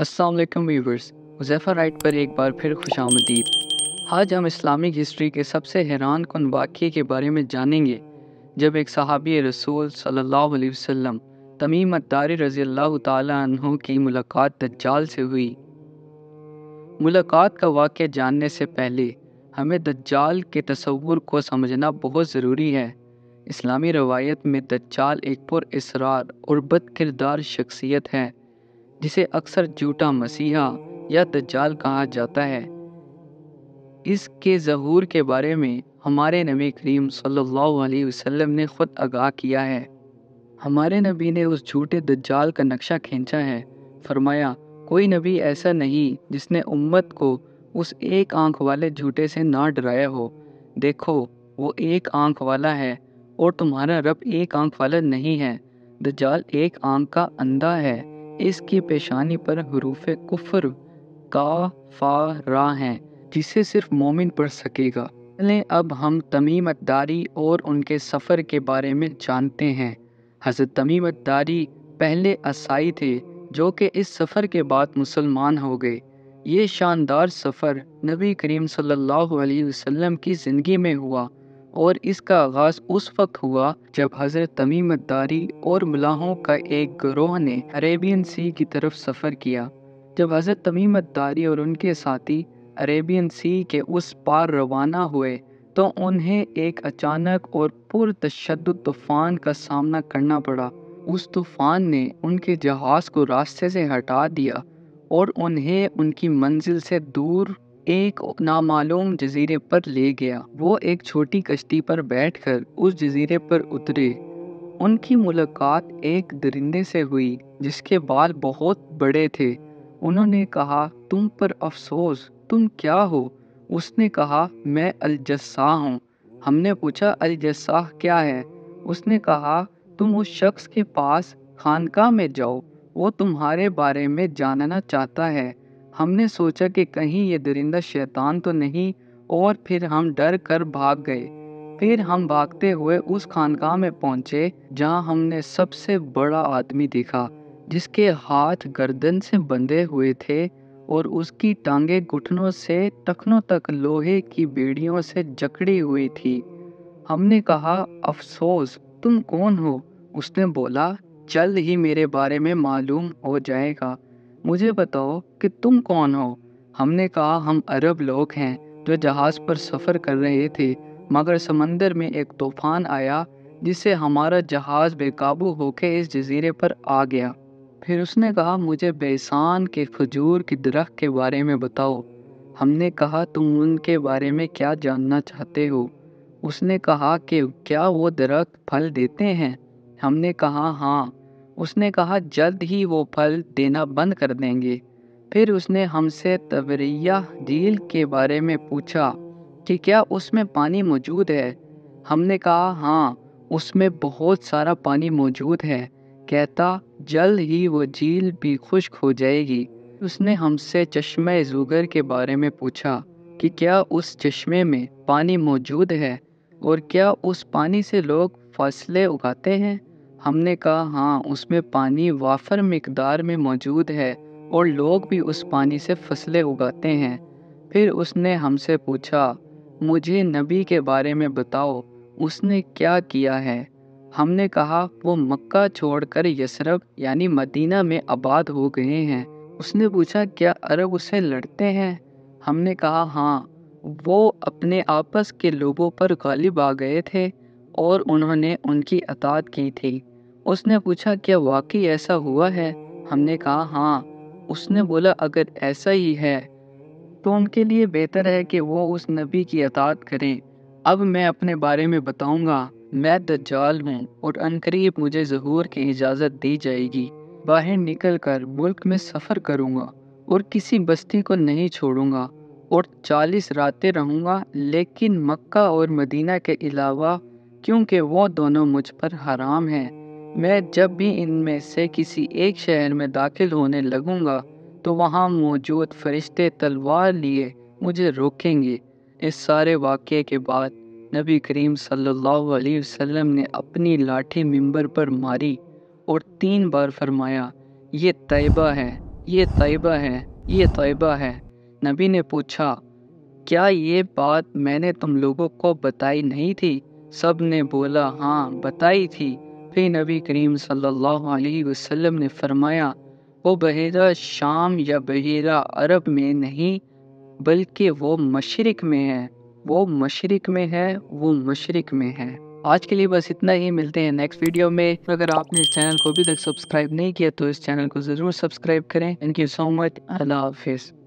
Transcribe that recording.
Aslam viewers Muzaffar right पर एक बार फिर खुश आमदीद आज हम इस्लामिक हिस्ट्री के सबसे हैरान कन वाक़े के बारे में जानेंगे जब एक सहाबी रसूल सल्लल्लाहु अलैहि वसल्लम तमीम अतार रज़ी अल्लाह तहों की मुलाकात दज्जाल से हुई मुलाकात का वाक़ जानने से पहले हमें दज्जाल के तस्वुर को समझना बहुत ज़रूरी है इस्लामी रवायत में दज्जाल एक पुरसरार और बद किरदार शख्सियत है जिसे अक्सर झूठा मसीहा या दज्जाल कहा जाता है इसके जहूर के बारे में हमारे नबी करीम सल्लल्लाहु अलैहि वसल्लम ने खुद आगाह किया है हमारे नबी ने उस झूठे दज्जाल का नक्शा खींचा है फरमाया कोई नबी ऐसा नहीं जिसने उम्मत को उस एक आंख वाले झूठे से ना डराया हो देखो वो एक आंख वाला है और तुम्हारा रब एक आंख वाला नहीं है दज्जाल एक आंख का अंधा है इसकी पेशानी पर हरूफ कुफर का फा रा हैं जिसे सिर्फ मोमिन पढ़ सकेगा चलें अब हम तमीम अदारी और उनके सफ़र के बारे में जानते हैं हज़रत तमीम अदारी पहले असाई थे जो कि इस सफ़र के बाद मुसलमान हो गए ये शानदार सफ़र नबी करीम सल्लल्लाहु अलैहि वसल्लम की ज़िंदगी में हुआ और इसका आगाज उस वक्त हुआ जब हजरत तमीम दारी और मुलाहों का एक ग्रोह ने अरेबियन सी की तरफ सफ़र किया जब हजरत तमीम दारी और उनके साथी अरेबियन सी के उस पार रवाना हुए तो उन्हें एक अचानक और पुरतशद तूफ़ान का सामना करना पड़ा उस तूफ़ान ने उनके जहाज़ को रास्ते से हटा दिया और उन्हें उनकी मंजिल से दूर एक नामालूम जजीरे पर ले गया वो एक छोटी कश्ती पर बैठकर उस जजीरे पर उतरे उनकी मुलाकात एक दरिंदे से हुई जिसके बाल बहुत बड़े थे उन्होंने कहा तुम पर अफसोस तुम क्या हो उसने कहा मैं अलजस्सा हूँ हमने पूछा अलजस्सा क्या है उसने कहा तुम उस शख्स के पास खानका में जाओ वो तुम्हारे बारे में जानना चाहता है हमने सोचा कि कहीं ये दरिंदा शैतान तो नहीं और फिर हम डर कर भाग गए फिर हम भागते हुए उस खानकाह में पहुंचे जहां हमने सबसे बड़ा आदमी देखा जिसके हाथ गर्दन से बंधे हुए थे और उसकी टांगे घुटनों से टखनों तक लोहे की बेड़ियों से जकड़ी हुई थी हमने कहा अफसोस तुम कौन हो उसने बोला जल्द ही मेरे बारे में मालूम हो जाएगा मुझे बताओ कि तुम कौन हो हमने कहा हम अरब लोग हैं जो जहाज़ पर सफ़र कर रहे थे मगर समंदर में एक तूफान आया जिससे हमारा जहाज़ बेकाबू होकर इस जजीरे पर आ गया फिर उसने कहा मुझे बेसान के खजूर के दरख्त के बारे में बताओ हमने कहा तुम उनके बारे में क्या जानना चाहते हो उसने कहा कि क्या वो दरख्त फल देते हैं हमने कहा हाँ उसने कहा जल्द ही वो फल देना बंद कर देंगे फिर उसने हमसे तवरिया झील के बारे में पूछा कि क्या उसमें पानी मौजूद है हमने कहा हाँ उसमें बहुत सारा पानी मौजूद है कहता जल्द ही वो झील भी खुश्क हो जाएगी उसने हमसे चश्मे जूगर के बारे में पूछा कि क्या उस चश्मे में पानी मौजूद है और क्या उस पानी से लोग फसलें उगाते हैं हमने कहा हाँ उसमें पानी वाफर मकदार में मौजूद है और लोग भी उस पानी से फसलें उगाते हैं फिर उसने हमसे पूछा मुझे नबी के बारे में बताओ उसने क्या किया है हमने कहा वो मक्का छोड़कर यसरब यानी मदीना में आबाद हो गए हैं उसने पूछा क्या अरब उसे लड़ते हैं हमने कहा हाँ वो अपने आपस के लोगों पर गालिब आ गए थे और उन्होंने उनकी अतात की थी उसने पूछा क्या वाकई ऐसा हुआ है हमने कहा हाँ उसने बोला अगर ऐसा ही है तो उनके लिए बेहतर है कि वो उस नबी की अतात करें अब मैं अपने बारे में बताऊंगा मैं दज्जाल हूँ और अनकरीब मुझे जहूर की इजाज़त दी जाएगी बाहर निकल कर मुल्क में सफ़र करूँगा और किसी बस्ती को नहीं छोड़ूंगा और चालीस रातें रहूँगा लेकिन मक्का और मदीना के अलावा क्योंकि वो दोनों मुझ पर हराम हैं मैं जब भी इनमें से किसी एक शहर में दाखिल होने लगूंगा तो वहाँ मौजूद फरिश्ते तलवार लिए मुझे रोकेंगे इस सारे वाक़े के बाद नबी करीम सल्लल्लाहु अलैहि वसल्लम ने अपनी लाठी मिंबर पर मारी और तीन बार फरमाया ये तयबा है ये तयबा है ये तयबा है नबी ने पूछा क्या ये बात मैंने तुम लोगों को बताई नहीं थी सब ने बोला हाँ बताई थी फिर नबी करीम सल्लल्लाहु अलैहि वसल्लम ने फरमाया वो बहेरा शाम या बहेरा अरब में नहीं बल्कि वो मशरक में है वो मशरक में है वो मशरक में है आज के लिए बस इतना ही मिलते हैं नेक्स्ट वीडियो में अगर आपने इस चैनल को अभी तक सब्सक्राइब नहीं किया तो इस चैनल को ज़रूर सब्सक्राइब करें थैंक यू सो मच अल्लाह हाफिज़